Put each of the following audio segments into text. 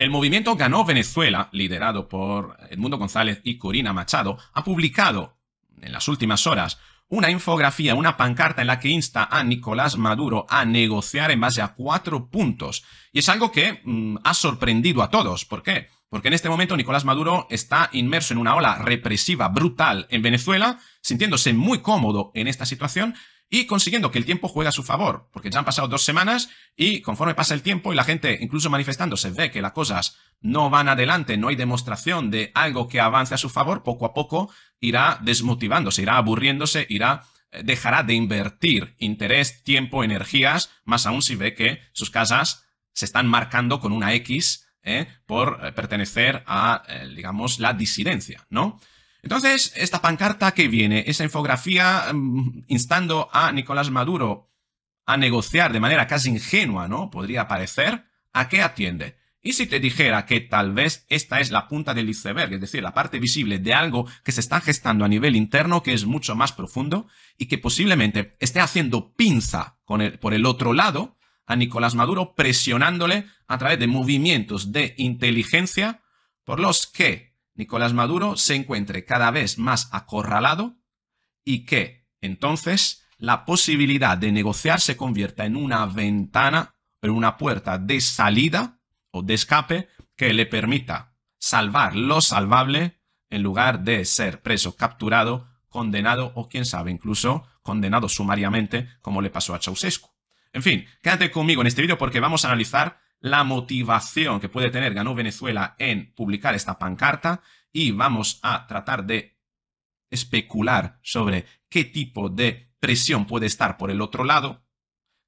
El movimiento Ganó Venezuela, liderado por Edmundo González y Corina Machado, ha publicado en las últimas horas una infografía, una pancarta en la que insta a Nicolás Maduro a negociar en base a cuatro puntos. Y es algo que mm, ha sorprendido a todos. ¿Por qué? Porque en este momento Nicolás Maduro está inmerso en una ola represiva brutal en Venezuela, sintiéndose muy cómodo en esta situación y consiguiendo que el tiempo juegue a su favor, porque ya han pasado dos semanas y conforme pasa el tiempo y la gente incluso manifestándose ve que las cosas no van adelante, no hay demostración de algo que avance a su favor, poco a poco irá desmotivándose, irá aburriéndose, irá eh, dejará de invertir interés, tiempo, energías, más aún si ve que sus casas se están marcando con una X eh, por eh, pertenecer a, digamos, la disidencia, ¿no? Entonces, esta pancarta que viene, esa infografía mm, instando a Nicolás Maduro a negociar de manera casi ingenua, ¿no? Podría parecer, ¿a qué atiende? Y si te dijera que tal vez esta es la punta del iceberg, es decir, la parte visible de algo que se está gestando a nivel interno, que es mucho más profundo y que posiblemente esté haciendo pinza por el otro lado a Nicolás Maduro, presionándole a través de movimientos de inteligencia por los que Nicolás Maduro se encuentre cada vez más acorralado y que entonces la posibilidad de negociar se convierta en una ventana, en una puerta de salida o de escape que le permita salvar lo salvable en lugar de ser preso, capturado, condenado o quién sabe, incluso condenado sumariamente como le pasó a Ceausescu. En fin, quédate conmigo en este vídeo porque vamos a analizar la motivación que puede tener Ganó Venezuela en publicar esta pancarta y vamos a tratar de especular sobre qué tipo de presión puede estar por el otro lado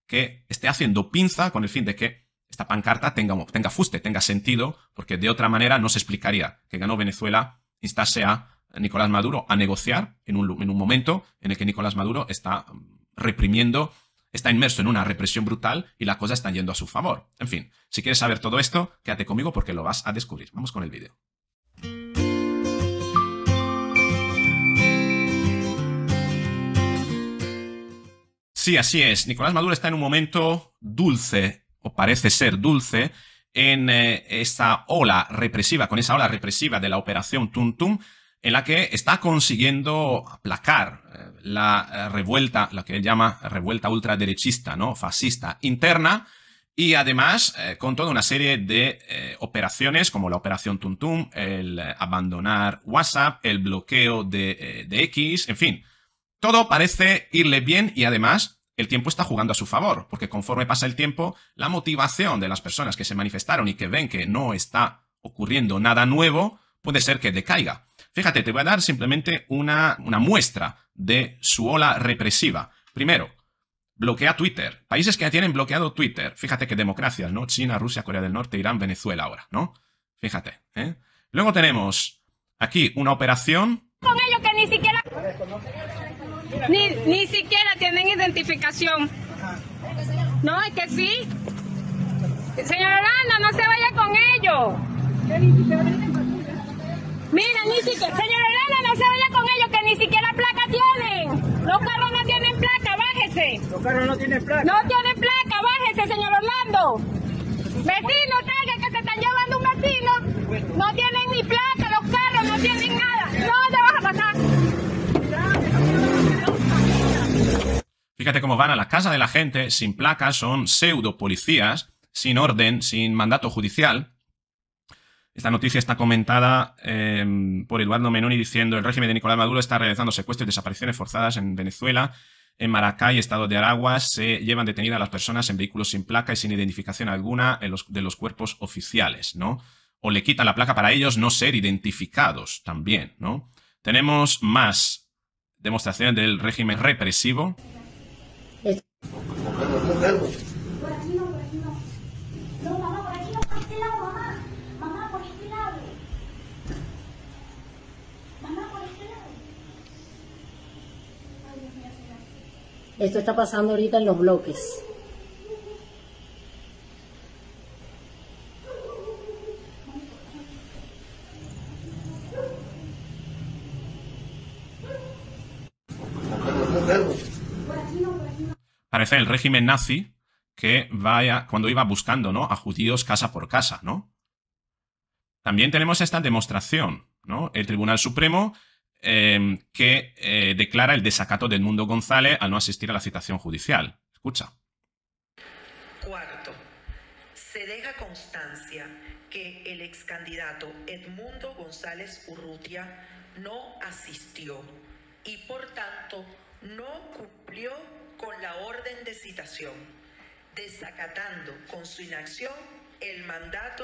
que esté haciendo pinza con el fin de que esta pancarta tenga, tenga fuste, tenga sentido, porque de otra manera no se explicaría que ganó Venezuela instase a Nicolás Maduro a negociar en un, en un momento en el que Nicolás Maduro está mm, reprimiendo está inmerso en una represión brutal y las cosas están yendo a su favor. En fin, si quieres saber todo esto, quédate conmigo porque lo vas a descubrir. Vamos con el vídeo. Sí, así es. Nicolás Maduro está en un momento dulce, o parece ser dulce, en eh, esa esta ola represiva, con esa ola represiva de la operación Tuntum en la que está consiguiendo aplacar eh, la eh, revuelta, lo que él llama revuelta ultraderechista, ¿no? Fascista interna, y además eh, con toda una serie de operaciones como la operación Tuntum, el abandonar WhatsApp, el bloqueo de, de, X, en fin. Todo parece irle bien y además el tiempo está jugando a su favor, porque conforme pasa el tiempo, la motivación de las personas que se manifestaron y que ven que no está ocurriendo nada nuevo puede ser que decaiga. Fíjate, te voy a dar simplemente una, una muestra de su ola represiva. Primero, bloquea Twitter. Países que ya tienen bloqueado Twitter. Fíjate que democracias, ¿no? China, Rusia, Corea del Norte, Irán, Venezuela ahora, ¿no? Fíjate. ¿eh? Luego tenemos aquí una operación... Con ellos que ni siquiera... Ni, siquiera tienen identificación. No, es que sí. Señor Orlando, no se vaya con ellos. Mira, ni siquiera, Señor Orlando, no se vaya con ellos, que ni siquiera placa tienen. Los carros no tienen placa, bájese. Los carros no tienen placa. No tienen placa, bájese, señor Orlando. Vecino, traiga que se están llevando un vecino. No tienen ni placa, los carros no tienen nada. No te vas a pasar. Fíjate cómo van a las casas de la gente sin placa, son pseudo policías, sin orden, sin mandato judicial. Esta noticia está comentada eh, por Eduardo Menoni diciendo el régimen de Nicolás Maduro está realizando secuestros y desapariciones forzadas en Venezuela. En Maracay, estado de Aragua, se llevan detenidas las personas en vehículos sin placa y sin identificación alguna de los cuerpos oficiales, ¿no? O le quitan la placa para ellos no ser identificados también, ¿no? Tenemos más demostraciones del régimen represivo. Esto está pasando ahorita en los bloques. Parece el régimen nazi que vaya cuando iba buscando, ¿no? A judíos casa por casa, ¿no? También tenemos esta demostración, ¿no? El Tribunal Supremo Em, que eh, declara el desacato de Edmundo González al no asistir a la citación judicial. Escucha. Cuarto, se deja constancia que el ex candidato Edmundo González Urrutia no asistió y por tanto no cumplió con la orden de citación, desacatando con su inacción el mandato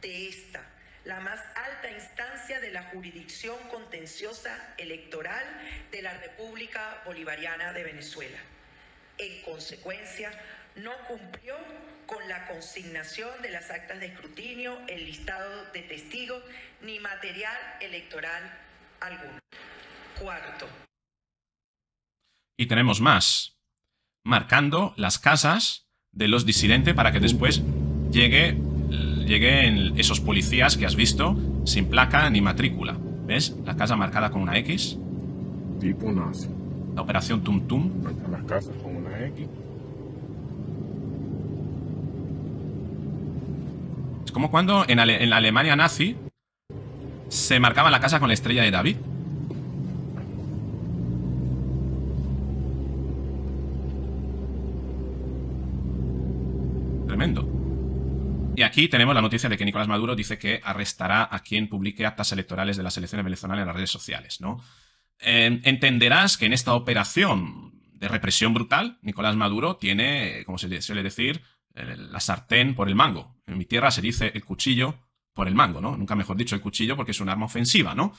de esta la más alta instancia de la jurisdicción contenciosa electoral de la República Bolivariana de Venezuela. En consecuencia, no cumplió con la consignación de las actas de escrutinio, el listado de testigos, ni material electoral alguno. Cuarto. Y tenemos más. Marcando las casas de los disidentes para que después llegue Llegué en esos policías que has visto sin placa ni matrícula. ¿Ves? La casa marcada con una X. Tipo nazi. La operación Tum Tum. las casas con una X. Es como cuando en la Alemania nazi se marcaba la casa con la estrella de David. aquí tenemos la noticia de que Nicolás Maduro dice que arrestará a quien publique actas electorales de las elecciones venezolanas en las redes sociales, ¿no? Eh, entenderás que en esta operación de represión brutal, Nicolás Maduro tiene, como se suele decir, eh, la sartén por el mango. En mi tierra se dice el cuchillo por el mango, ¿no? Nunca mejor dicho el cuchillo porque es un arma ofensiva, ¿no?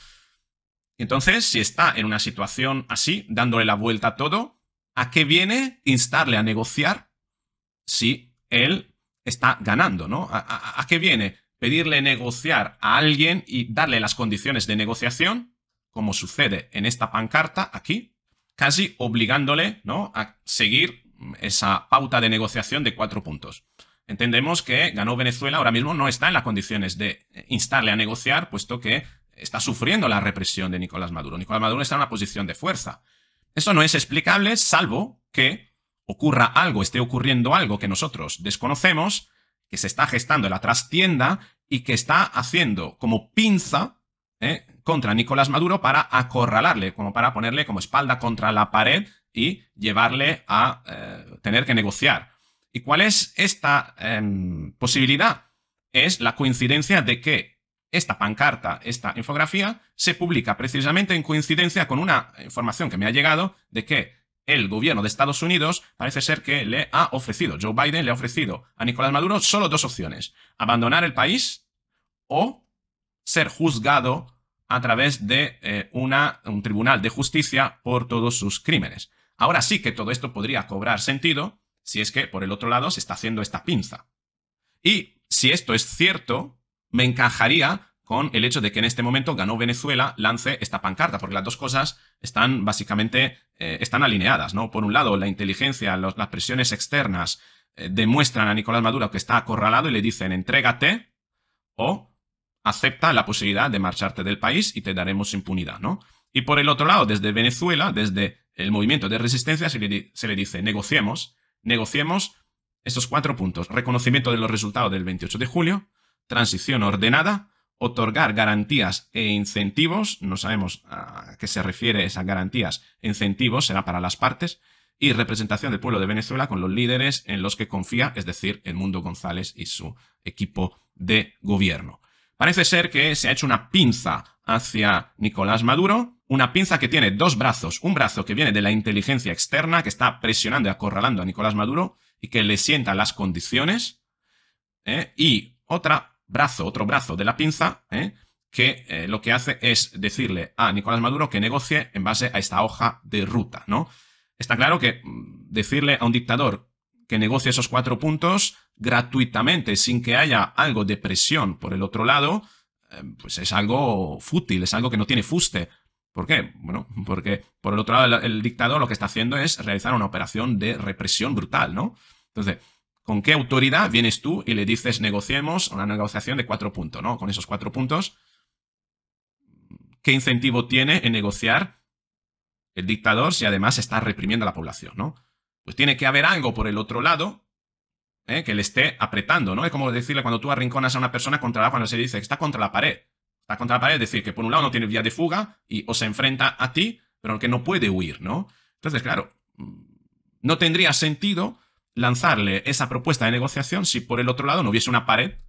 Entonces, si está en una situación así, dándole la vuelta a todo, ¿a qué viene instarle a negociar si él está ganando, ¿no? ¿A, qué viene? Pedirle negociar a alguien y darle las condiciones de negociación, como sucede en esta pancarta aquí, casi obligándole ¿no? a seguir esa pauta de negociación de cuatro puntos. Entendemos que ganó Venezuela, ahora mismo no está en las condiciones de instarle a negociar, puesto que está sufriendo la represión de Nicolás Maduro. Nicolás Maduro está en una posición de fuerza. Eso no es explicable, salvo que ocurra algo, esté ocurriendo algo que nosotros desconocemos, que se está gestando en la trastienda y que está haciendo como pinza ¿eh? contra Nicolás Maduro para acorralarle, como para ponerle como espalda contra la pared y llevarle a eh, tener que negociar. ¿Y cuál es esta em, posibilidad? Es la coincidencia de que esta pancarta, esta infografía, se publica precisamente en coincidencia con una información que me ha llegado de que el gobierno de Estados Unidos parece ser que le ha ofrecido, Joe Biden le ha ofrecido a Nicolás Maduro solo dos opciones, abandonar el país o ser juzgado a través de eh, una, un tribunal de justicia por todos sus crímenes. Ahora sí que todo esto podría cobrar sentido si es que por el otro lado se está haciendo esta pinza. Y si esto es cierto, me encajaría con el hecho de que en este momento ganó Venezuela lance esta pancarta, porque las dos cosas están básicamente eh, están alineadas, ¿no? Por un lado, la inteligencia, las presiones externas eh, demuestran a Nicolás Maduro que está acorralado y le dicen entrégate o acepta la posibilidad de marcharte del país y te daremos impunidad, ¿no? Y por el otro lado, desde Venezuela, desde el movimiento de resistencia, se le, se le dice negociemos, negociemos estos cuatro puntos, reconocimiento de los resultados del 28 de julio, transición ordenada, otorgar garantías e incentivos, no sabemos a qué se refiere esas garantías incentivos, será para las partes, y representación del pueblo de Venezuela con los líderes en los que confía, es decir, el mundo González y su equipo de gobierno. Parece ser que se ha hecho una pinza hacia Nicolás Maduro, una pinza que tiene dos brazos, un brazo que viene de la inteligencia externa, que está presionando y acorralando a Nicolás Maduro y que le sienta las condiciones, ¿eh? y otra brazo, otro brazo de la pinza, ¿eh? que eh, lo que hace es decirle a Nicolás Maduro que negocie en base a esta hoja de ruta, ¿no? Está claro que mm, decirle a un dictador que negocie esos cuatro puntos gratuitamente, sin que haya algo de presión por el otro lado, eh, pues es algo fútil, es algo que no tiene fuste. ¿Por qué? Bueno, porque por el otro lado el dictador lo que está haciendo es realizar una operación de represión brutal, ¿no? Entonces, ¿Con qué autoridad vienes tú y le dices negociemos una negociación de cuatro puntos, ¿no? Con esos cuatro puntos, ¿qué incentivo tiene en negociar el dictador si además está reprimiendo a la población, ¿no? Pues tiene que haber algo por el otro lado ¿eh? que le esté apretando, ¿no? Es como decirle cuando tú arrinconas a una persona contra la cuando se dice que está contra la pared. Está contra la pared, es decir, que por un lado no tiene vía de fuga y o se enfrenta a ti, pero que no puede huir, ¿no? Entonces, claro, mm, no tendría sentido lanzarle esa propuesta de negociación si por el otro lado no hubiese una pared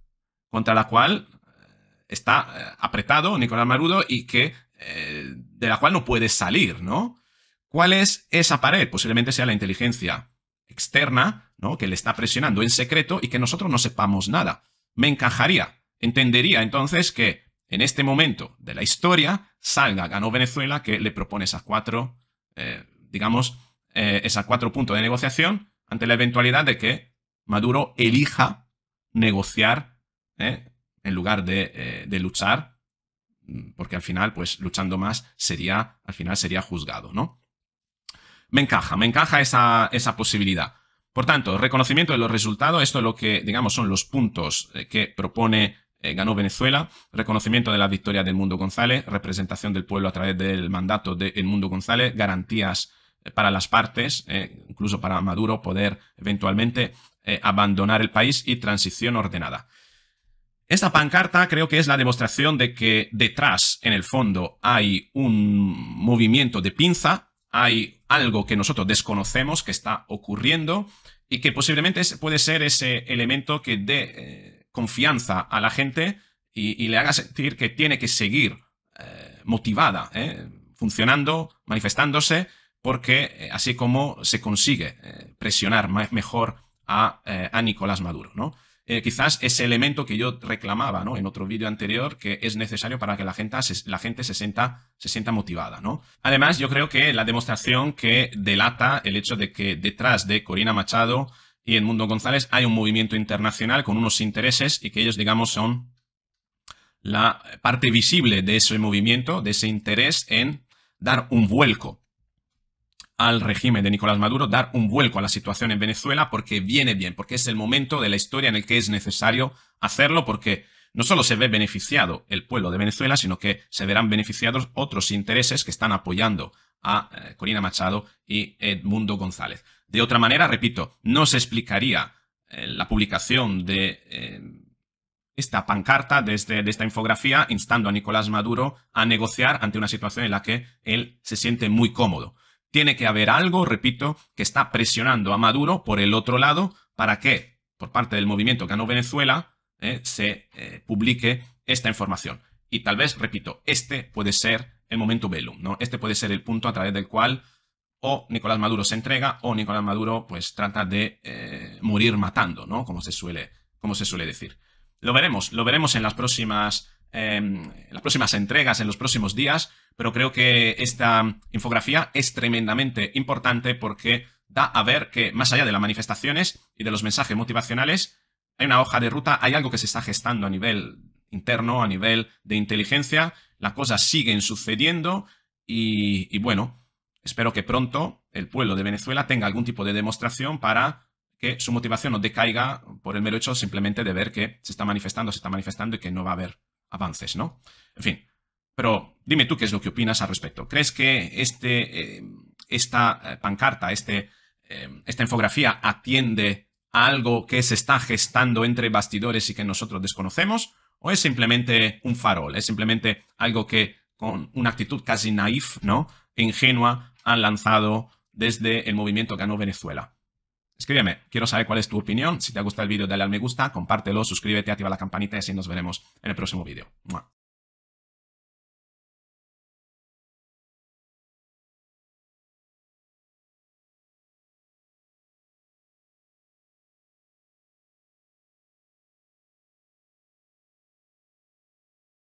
contra la cual eh, está eh, apretado Nicolás Marudo y que eh, de la cual no puede salir, ¿no? ¿Cuál es esa pared? Posiblemente sea la inteligencia externa, ¿no? Que le está presionando en secreto y que nosotros no sepamos nada. Me encajaría. Entendería entonces que en este momento de la historia salga ganó Venezuela que le propone esas cuatro, digamos, esas cuatro puntos de negociación ante la eventualidad de que Maduro elija negociar ¿eh? en lugar de, eh, luchar, mm, porque al final, pues luchando más sería, al final sería juzgado, ¿no? Me encaja, me encaja esa, posibilidad. Por tanto, reconocimiento de los resultados, esto es lo que, digamos, son los puntos eh, que propone ganó Venezuela, reconocimiento de la victoria del Mundo González, representación del pueblo a través del mandato de El Mundo González, garantías para las partes, eh, incluso para Maduro, poder eventualmente eh, abandonar el país y transición ordenada. Esta pancarta creo que es la demostración de que detrás, en el fondo, hay un movimiento de pinza, hay algo que nosotros desconocemos que está ocurriendo y que posiblemente puede ser ese elemento que dé eh, confianza a la gente y, le haga sentir que tiene que seguir motivada, funcionando, manifestándose porque eh, así como se consigue eh, presionar más, mejor eh, a, Nicolás Maduro, ¿no? quizás ese elemento que yo reclamaba ¿no? en otro vídeo anterior, que es necesario para que la gente se, la gente se, sienta, se sienta motivada. ¿no? Además, yo creo que la demostración que delata el hecho de que detrás de Corina Machado y Edmundo González hay un movimiento internacional con unos intereses y que ellos, digamos, son la parte visible de ese movimiento, de ese interés en dar un vuelco al régimen de Nicolás Maduro, dar un vuelco a la situación en Venezuela porque viene bien, porque es el momento de la historia en el que es necesario hacerlo porque no solo se ve beneficiado el pueblo de Venezuela, sino que se verán beneficiados otros intereses que están apoyando a eh, Corina Machado y Edmundo González. De otra manera, repito, no se explicaría eh, la publicación de eh, esta pancarta, de, esta infografía, instando a Nicolás Maduro a negociar ante una situación en la que él se siente muy cómodo. Tiene que haber algo, repito, que está presionando a Maduro por el otro lado para que, por parte del movimiento Ganó Venezuela, eh, se eh, publique esta información. Y tal vez, repito, este puede ser el momento velo. ¿no? Este puede ser el punto a través del cual o Nicolás Maduro se entrega o Nicolás Maduro pues trata de eh, morir matando, ¿no? Como se, suele, como se suele decir. Lo veremos, lo veremos en las próximas en em, las próximas entregas, en los próximos días, pero creo que esta infografía es tremendamente importante porque da a ver que más allá de las manifestaciones y de los mensajes motivacionales, hay una hoja de ruta, hay algo que se está gestando a nivel interno, a nivel de inteligencia, las cosas siguen sucediendo y, bueno, espero que pronto el pueblo de Venezuela tenga algún tipo de demostración para que su motivación no decaiga por el mero hecho simplemente de ver que se está manifestando, se está manifestando y que no va a haber avances, ¿no? En fin, pero dime tú qué es lo que opinas al respecto. ¿Crees que este, eh, esta eh, pancarta, este, eh, esta infografía atiende a algo que se está gestando entre bastidores y que nosotros desconocemos? ¿O es simplemente un farol? ¿Es simplemente algo que con una actitud casi naif, ¿no? Ingenua, han lanzado desde el movimiento Ganó Venezuela? Escríbeme, quiero saber cuál es tu opinión. Si te gusta el vídeo, dale al me gusta, compártelo, suscríbete, activa la campanita y así nos veremos en el próximo vídeo.